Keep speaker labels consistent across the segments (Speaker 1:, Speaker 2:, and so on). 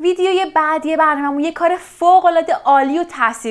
Speaker 1: ویدیوی بعدی برنامه یه کار فوق العاده عالی و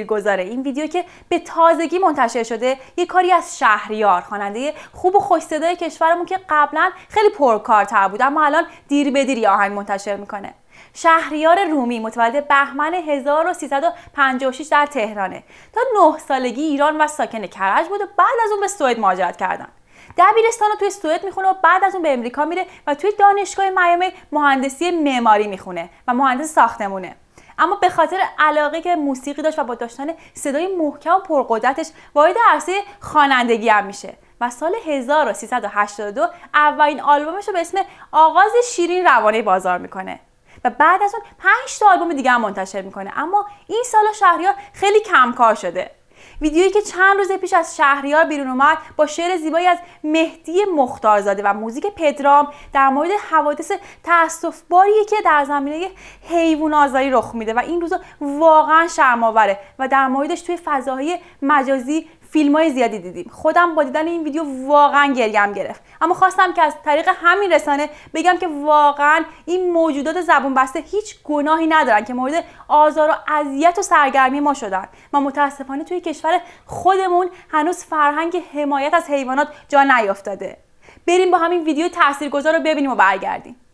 Speaker 1: گذاره این ویدیو که به تازگی منتشر شده یه کاری از شهریار خواننده خوب و خوش صدای کشورمون که قبلا خیلی پرکارتر بود اما الان دیر به دیر آهنگ منتشر میکنه شهریار رومی متولد بهمن 1356 در تهرانه تا 9 سالگی ایران و ساکن کرج بود و بعد از اون به سوئد مهاجرت کردن دبیرستان رو توی سوئد میخونه و بعد از اون به امریکا میره و توی دانشگاه میامی مهندسی معماری میخونه و مهندس ساختمونه اما به خاطر علاقه که موسیقی داشت و با داشتن صدای محکم و پرقدرتش وارد عرصه خوانندگی هم میشه و سال 1382 اولین آلبومش رو به اسم آغاز شیرین روانه بازار میکنه و بعد از اون 5 تا آلبوم دیگه هم منتشر میکنه اما این سالا شهریار خیلی کم کار شده ویدیویی که چند روز پیش از شهریار بیرون اومد با شعر زیبایی از مهدی مختارزاده و موزیک پدرام در مورد حوادث تاسفباری که در زمینه حیوان آزاری رخ میده و این روزا واقعا شرم‌آوره و در موردش توی فضاهای مجازی فیلم های زیادی دیدیم خودم با دیدن این ویدیو واقعا گریم گرفت اما خواستم که از طریق همین رسانه بگم که واقعا این موجودات زبون بسته هیچ گناهی ندارن که مورد آزار و اذیت و سرگرمی ما شدن و متاسفانه توی کشور خودمون هنوز فرهنگ حمایت از حیوانات جا نیافتاده بریم با همین ویدیو تاثیرگذار رو ببینیم و برگردیم